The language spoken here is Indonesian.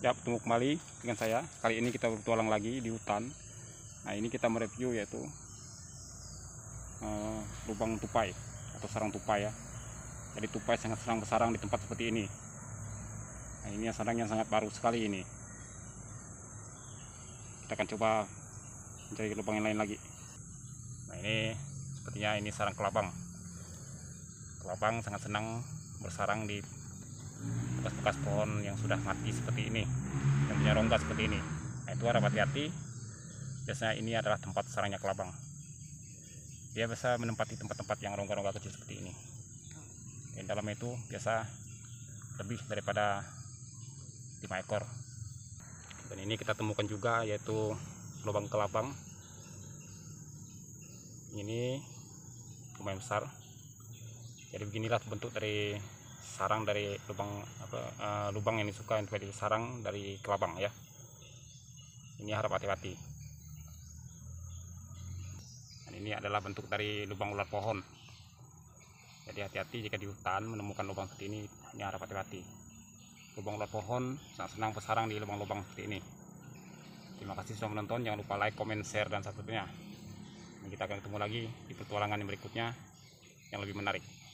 Ya, bertemu kembali dengan saya. Kali ini kita bertualang lagi di hutan. Nah, ini kita mereview yaitu uh, lubang tupai atau sarang tupai ya. Jadi tupai sangat senang bersarang di tempat seperti ini. Nah, ini sarang yang sangat baru sekali ini. Kita akan coba mencari lubang yang lain lagi. Nah, ini sepertinya ini sarang kelabang. Kelabang sangat senang bersarang di bekas-bekas pohon yang sudah mati seperti ini yang punya rongga seperti ini nah itu harap hati-hati biasanya ini adalah tempat sarangnya kelabang dia biasa menempati tempat-tempat yang rongga-rongga kecil seperti ini yang dalam itu biasa lebih daripada lima ekor dan ini kita temukan juga yaitu lubang kelabang ini lumayan besar jadi beginilah bentuk dari sarang dari lubang apa uh, lubang yang disuka dari sarang dari kelabang ya ini harap hati-hati dan ini adalah bentuk dari lubang ular pohon jadi hati-hati jika di hutan menemukan lubang seperti ini ini harap hati-hati lubang ular pohon sangat senang bersarang di lubang-lubang seperti ini terima kasih sudah menonton jangan lupa like comment share dan subscribe nya kita akan ketemu lagi di petualangan yang berikutnya yang lebih menarik